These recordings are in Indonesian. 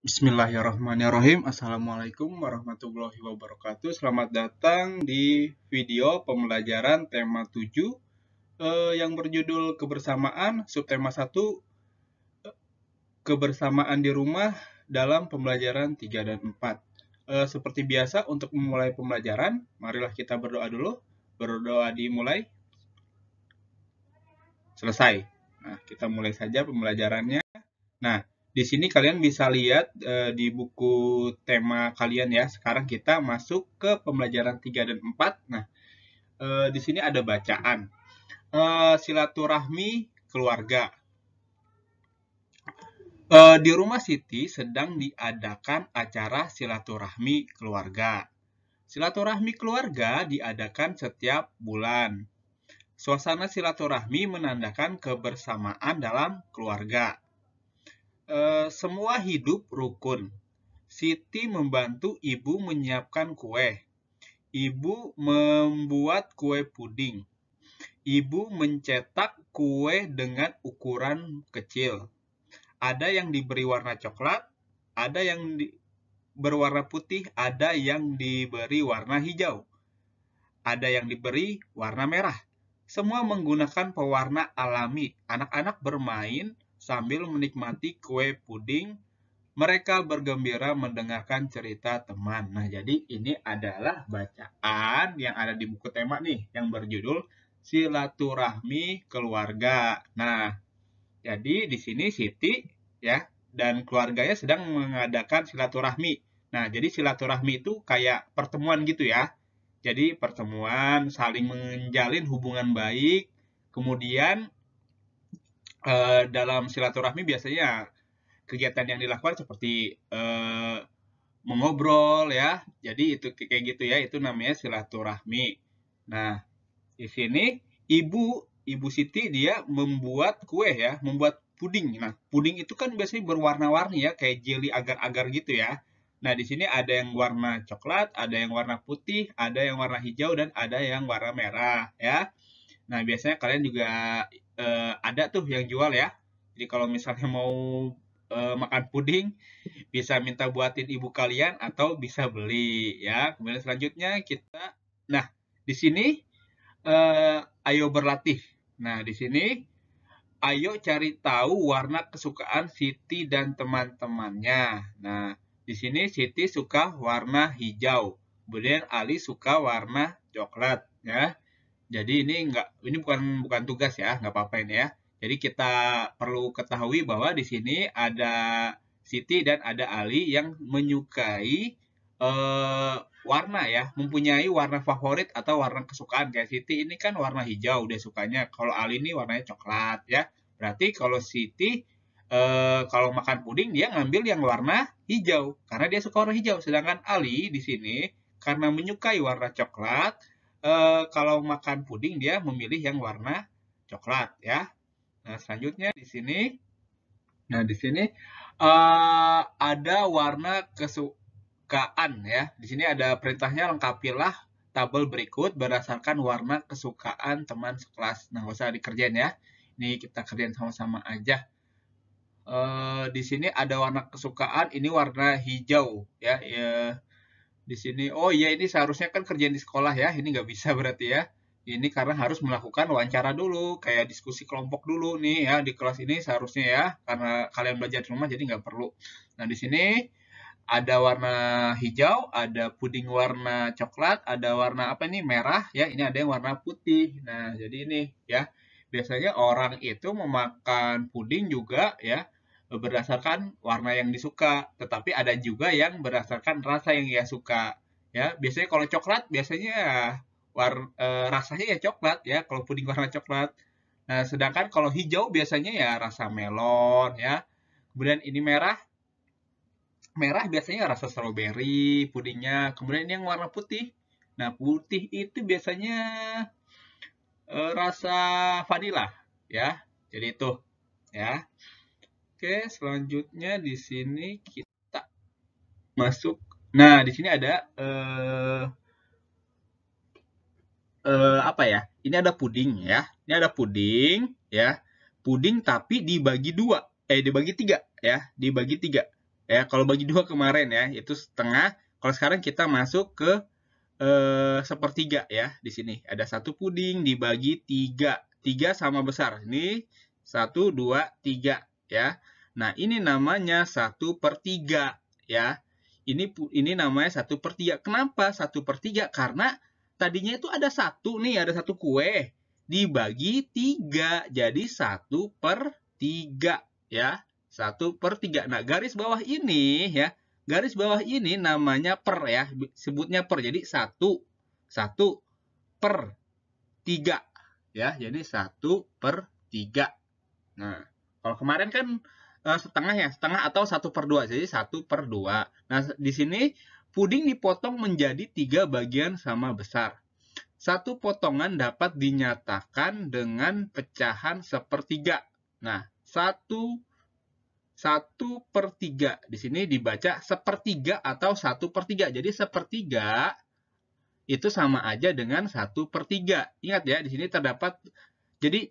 Bismillahirrahmanirrahim. Assalamualaikum warahmatullahi wabarakatuh. Selamat datang di video pembelajaran tema 7 eh, yang berjudul kebersamaan subtema 1 eh, kebersamaan di rumah dalam pembelajaran 3 dan 4. Eh, seperti biasa untuk memulai pembelajaran, marilah kita berdoa dulu. Berdoa dimulai. Selesai. Nah, kita mulai saja pembelajarannya. Nah, di sini kalian bisa lihat e, di buku tema kalian ya. Sekarang kita masuk ke pembelajaran 3 dan 4. Nah, e, di sini ada bacaan. E, silaturahmi keluarga. E, di rumah Siti sedang diadakan acara silaturahmi keluarga. Silaturahmi keluarga diadakan setiap bulan. Suasana silaturahmi menandakan kebersamaan dalam keluarga e, semua hidup rukun. Siti membantu ibu menyiapkan kue. Ibu membuat kue puding. Ibu mencetak kue dengan ukuran kecil. Ada yang diberi warna coklat, ada yang di, berwarna putih, ada yang diberi warna hijau, ada yang diberi warna merah. Semua menggunakan pewarna alami. Anak-anak bermain sambil menikmati kue puding. Mereka bergembira mendengarkan cerita teman. Nah, jadi ini adalah bacaan yang ada di buku tema nih yang berjudul Silaturahmi Keluarga. Nah, jadi di sini Siti ya dan keluarganya sedang mengadakan silaturahmi. Nah, jadi silaturahmi itu kayak pertemuan gitu ya. Jadi pertemuan saling menjalin hubungan baik, kemudian uh, dalam silaturahmi biasanya kegiatan yang dilakukan seperti uh, mengobrol ya. Jadi itu kayak gitu ya, itu namanya silaturahmi. Nah, di sini ibu ibu Siti dia membuat kue ya, membuat puding. Nah, puding itu kan biasanya berwarna-warni ya, kayak jelly agar-agar gitu ya. Nah, di sini ada yang warna coklat, ada yang warna putih, ada yang warna hijau dan ada yang warna merah ya. Nah, biasanya kalian juga uh, ada tuh yang jual ya. Jadi kalau misalnya mau uh, makan puding bisa minta buatin ibu kalian atau bisa beli ya. Kemudian selanjutnya kita nah di sini uh, ayo berlatih. Nah, di sini ayo cari tahu warna kesukaan Siti dan teman-temannya. Nah, di sini Siti suka warna hijau. Kemudian Ali suka warna coklat ya. Jadi ini enggak ini bukan bukan tugas ya, nggak apa-apa ini ya. Jadi kita perlu ketahui bahwa di sini ada Siti dan ada Ali yang menyukai eh, warna ya, mempunyai warna favorit atau warna kesukaan. Kayak Siti ini kan warna hijau dia sukanya. Kalau Ali ini warnanya coklat ya. Berarti kalau Siti Uh, kalau makan puding dia ngambil yang warna hijau karena dia suka warna hijau. Sedangkan Ali di sini karena menyukai warna coklat, eh, kalau makan puding dia memilih yang warna coklat ya. Nah, selanjutnya di sini nah di sini eh, ada warna kesukaan ya. Di sini ada perintahnya lengkapilah tabel berikut berdasarkan warna kesukaan teman sekelas. Nah, usah dikerjain ya. Ini kita kerjain sama-sama aja. Uh, di sini ada warna kesukaan ini warna hijau ya, ya di sini oh iya ini seharusnya kan kerjaan di sekolah ya ini nggak bisa berarti ya ini karena harus melakukan wawancara dulu kayak diskusi kelompok dulu nih ya di kelas ini seharusnya ya karena kalian belajar di rumah jadi nggak perlu nah di sini ada warna hijau, ada puding warna coklat, ada warna apa ini merah ya, ini ada yang warna putih. Nah, jadi ini ya. Biasanya orang itu memakan puding juga ya berdasarkan warna yang disuka, tetapi ada juga yang berdasarkan rasa yang ia suka. Ya, biasanya kalau coklat biasanya war, e, rasanya ya coklat ya, kalau puding warna coklat. Nah, sedangkan kalau hijau biasanya ya rasa melon ya. Kemudian ini merah merah biasanya rasa stroberi pudingnya. Kemudian ini yang warna putih. Nah, putih itu biasanya e, rasa vanila ya. Jadi itu ya. Oke, selanjutnya di sini kita masuk. Nah, di sini ada eh, eh, apa ya? Ini ada puding ya. Ini ada puding ya. Puding tapi dibagi dua, eh dibagi tiga ya, dibagi tiga. Ya, kalau bagi dua kemarin ya, itu setengah. Kalau sekarang kita masuk ke eh, sepertiga ya di sini. Ada satu puding dibagi tiga, tiga sama besar. Ini satu, dua, tiga ya. Nah, ini namanya 1 per 3, ya. Ini ini namanya 1 per 3. Kenapa 1 per 3? Karena tadinya itu ada 1 nih, ada 1 kue. Dibagi 3, jadi 1 per 3, ya. 1 per 3. Nah, garis bawah ini, ya. Garis bawah ini namanya per, ya. Sebutnya per, jadi 1. 1 per 3, ya. Jadi 1 per 3. Nah, kalau kemarin kan uh, setengah ya, setengah atau satu per dua, jadi satu per dua. Nah di sini puding dipotong menjadi tiga bagian sama besar. Satu potongan dapat dinyatakan dengan pecahan sepertiga. Nah satu satu per tiga Di sini dibaca sepertiga atau satu per tiga. Jadi sepertiga itu sama aja dengan satu per tiga. Ingat ya, di sini terdapat, jadi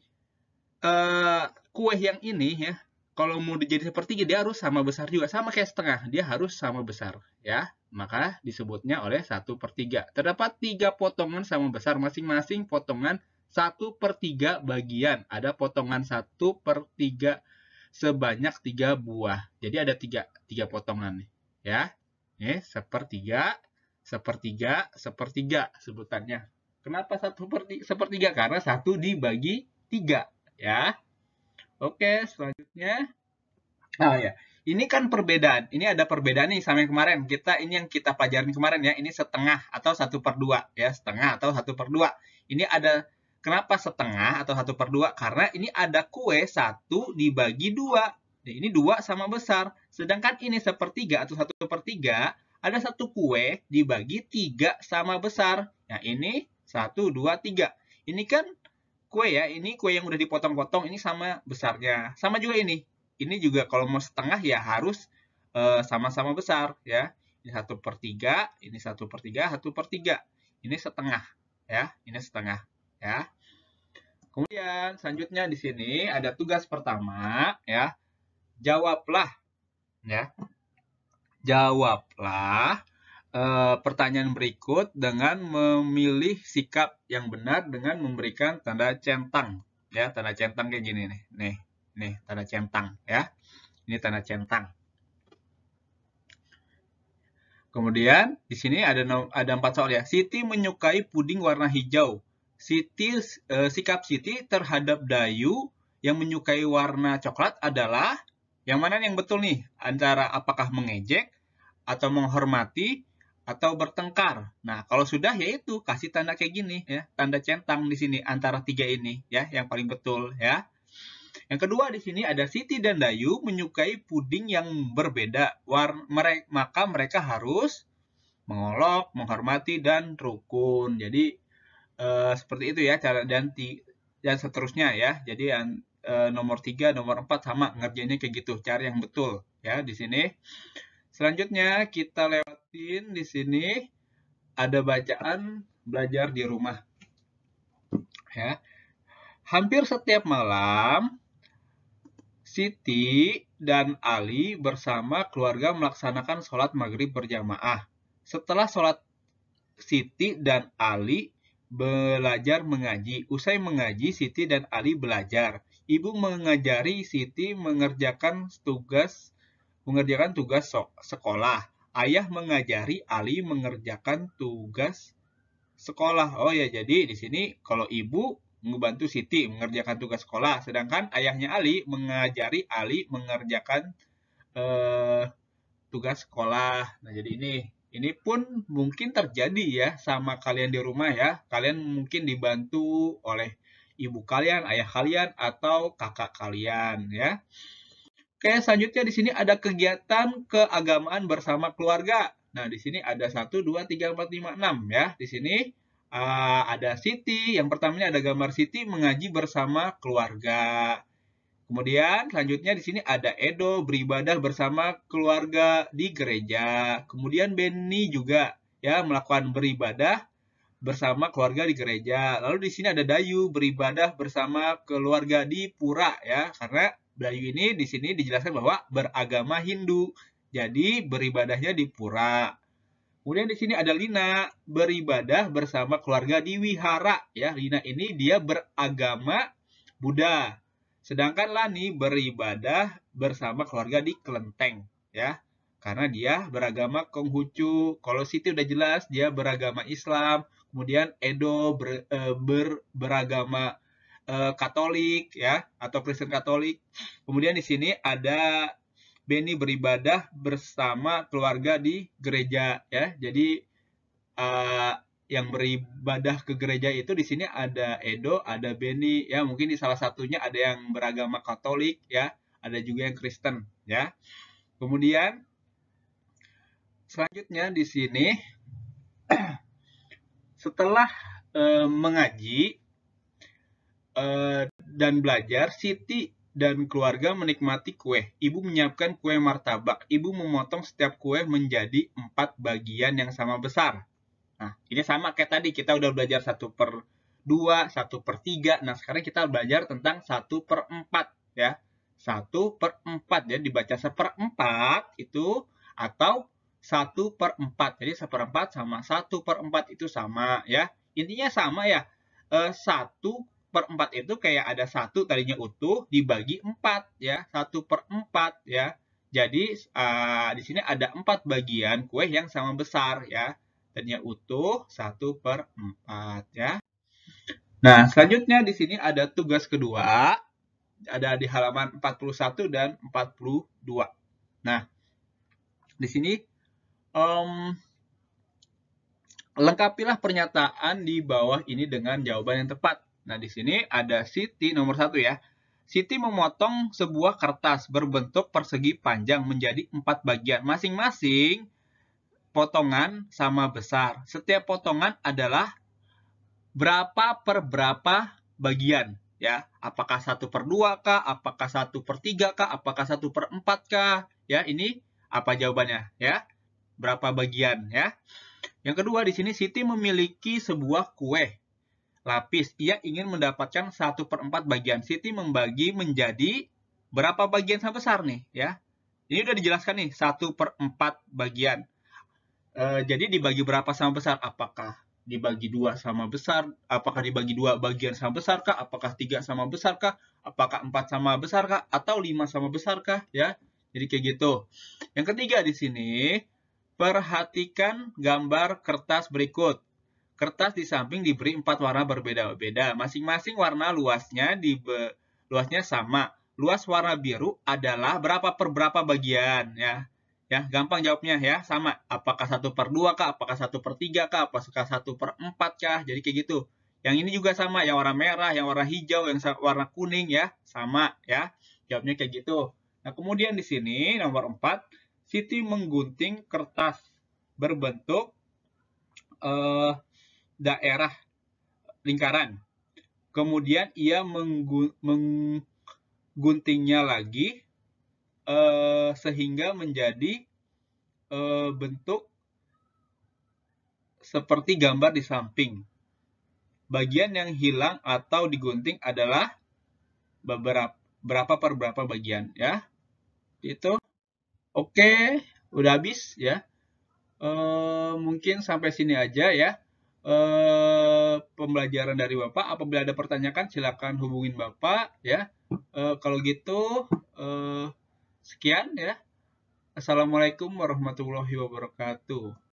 eh, kue yang ini ya, kalau mau jadi sepertiga dia harus sama besar juga, sama kayak setengah, dia harus sama besar ya. Maka disebutnya oleh satu per 3. Terdapat tiga potongan sama besar masing-masing potongan satu per 3 bagian. Ada potongan satu per 3 sebanyak tiga buah. Jadi ada tiga tiga potongan nih. Ya, ini sepertiga, sepertiga, sepertiga sebutannya. Kenapa satu per sepertiga? Karena satu dibagi tiga, ya. Oke, selanjutnya. Nah, ya. Ini kan perbedaan. Ini ada perbedaan nih sama yang kemarin. Kita ini yang kita pelajarin kemarin ya. Ini setengah atau satu per dua ya. Setengah atau satu per dua. Ini ada kenapa setengah atau satu per dua? Karena ini ada kue satu dibagi dua. Nah, ini dua sama besar. Sedangkan ini sepertiga atau satu per tiga ada satu kue dibagi tiga sama besar. Nah ini satu dua tiga. Ini kan kue ya, ini kue yang udah dipotong-potong ini sama besarnya. Sama juga ini. Ini juga kalau mau setengah ya harus eh, sama-sama uh, besar ya. Ini satu per tiga, ini satu per tiga, satu per tiga. Ini setengah ya, ini setengah ya. Kemudian selanjutnya di sini ada tugas pertama ya. Jawablah ya. Jawablah Eh, pertanyaan berikut dengan memilih sikap yang benar dengan memberikan tanda centang ya tanda centang kayak gini nih nih nih tanda centang ya ini tanda centang kemudian di sini ada ada empat soal ya Siti menyukai puding warna hijau Siti eh, sikap Siti terhadap Dayu yang menyukai warna coklat adalah yang mana yang betul nih antara apakah mengejek atau menghormati atau bertengkar. Nah, kalau sudah yaitu kasih tanda kayak gini ya, tanda centang di sini antara tiga ini ya, yang paling betul ya. Yang kedua di sini ada Siti dan Dayu menyukai puding yang berbeda. warna, mereka, maka mereka harus mengolok, menghormati dan rukun. Jadi eh, seperti itu ya cara dan dan seterusnya ya. Jadi eh, nomor tiga, nomor empat sama ngerjainnya kayak gitu, cari yang betul ya di sini. Selanjutnya kita lewatin di sini ada bacaan belajar di rumah. Ya. Hampir setiap malam Siti dan Ali bersama keluarga melaksanakan sholat maghrib berjamaah. Setelah sholat Siti dan Ali belajar mengaji. Usai mengaji, Siti dan Ali belajar. Ibu mengajari Siti mengerjakan tugas mengerjakan tugas sekolah. Ayah mengajari Ali mengerjakan tugas sekolah. Oh ya, jadi di sini kalau ibu membantu Siti mengerjakan tugas sekolah, sedangkan ayahnya Ali mengajari Ali mengerjakan eh, tugas sekolah. Nah, jadi ini ini pun mungkin terjadi ya sama kalian di rumah ya. Kalian mungkin dibantu oleh ibu kalian, ayah kalian atau kakak kalian ya. Oke, selanjutnya di sini ada kegiatan keagamaan bersama keluarga. Nah, di sini ada 1, 2, 3, 4, 5, 6 ya. Di sini uh, ada Siti. Yang pertamanya ada gambar Siti mengaji bersama keluarga. Kemudian selanjutnya di sini ada Edo beribadah bersama keluarga di gereja. Kemudian Benny juga ya melakukan beribadah bersama keluarga di gereja. Lalu di sini ada Dayu beribadah bersama keluarga di pura ya karena Belayu ini di sini dijelaskan bahwa beragama Hindu, jadi beribadahnya di pura. Kemudian di sini ada Lina, beribadah bersama keluarga di wihara. Ya, Lina ini dia beragama Buddha. Sedangkan Lani beribadah bersama keluarga di kelenteng. Ya, karena dia beragama Konghucu. Kalau Siti udah jelas, dia beragama Islam. Kemudian Edo ber, e, ber, beragama Eh, Katolik ya atau Kristen Katolik. Kemudian di sini ada Benny beribadah bersama keluarga di gereja ya. Jadi uh, yang beribadah ke gereja itu di sini ada Edo, ada Benny ya. Mungkin di salah satunya ada yang beragama Katolik ya, ada juga yang Kristen ya. Kemudian selanjutnya di sini setelah uh, mengaji Eh, dan belajar, Siti dan keluarga menikmati kue. Ibu menyiapkan kue martabak. Ibu memotong setiap kue menjadi empat bagian yang sama besar. Nah, ini sama kayak tadi. Kita udah belajar satu per dua, satu per tiga. Nah, sekarang kita belajar tentang satu per empat. Ya. Satu per empat. Jadi ya. dibaca seperempat itu atau satu per empat. Jadi seperempat sama satu per empat itu sama ya. Intinya sama ya. Eh, satu per 4 itu kayak ada satu tadinya utuh dibagi 4 ya. 1 per 4 ya. Jadi uh, di sini ada 4 bagian kue yang sama besar ya. Tadinya utuh 1 per 4 ya. Nah selanjutnya di sini ada tugas kedua. Ada di halaman 41 dan 42. Nah di sini um, lengkapilah pernyataan di bawah ini dengan jawaban yang tepat. Nah, di sini ada Siti nomor satu ya. Siti memotong sebuah kertas berbentuk persegi panjang menjadi empat bagian. Masing-masing potongan sama besar. Setiap potongan adalah berapa per berapa bagian ya. Apakah satu per dua kah? Apakah satu per tiga kah? Apakah satu per empat kah? Ya, ini apa jawabannya ya? Berapa bagian ya? Yang kedua di sini Siti memiliki sebuah kue lapis. Ia ingin mendapatkan 1 per 4 bagian. Siti membagi menjadi berapa bagian sama besar nih ya. Ini udah dijelaskan nih, 1 per 4 bagian. E, jadi dibagi berapa sama besar? Apakah dibagi dua sama besar? Apakah dibagi dua bagian sama besar kah? Apakah tiga sama besar kah? Apakah empat sama besar kah? Atau lima sama besar kah? Ya, jadi kayak gitu. Yang ketiga di sini, perhatikan gambar kertas berikut. Kertas di samping diberi empat warna berbeda-beda. Masing-masing warna luasnya di luasnya sama. Luas warna biru adalah berapa per berapa bagian ya. Ya, gampang jawabnya ya, sama. Apakah 1 per 2 kah? Apakah 1 per 3 kah? Apakah 1 per 4 kah? Jadi kayak gitu. Yang ini juga sama, yang warna merah, yang warna hijau, yang warna kuning ya, sama ya. Jawabnya kayak gitu. Nah, kemudian di sini nomor 4, Siti menggunting kertas berbentuk eh daerah lingkaran. Kemudian ia mengguntingnya lagi eh, sehingga menjadi eh, bentuk seperti gambar di samping. Bagian yang hilang atau digunting adalah beberapa berapa per berapa bagian ya. Itu oke, udah habis ya. E, mungkin sampai sini aja ya eh, pembelajaran dari Bapak. Apabila ada pertanyaan silakan hubungin Bapak ya. Eh, kalau gitu eh, sekian ya. Assalamualaikum warahmatullahi wabarakatuh.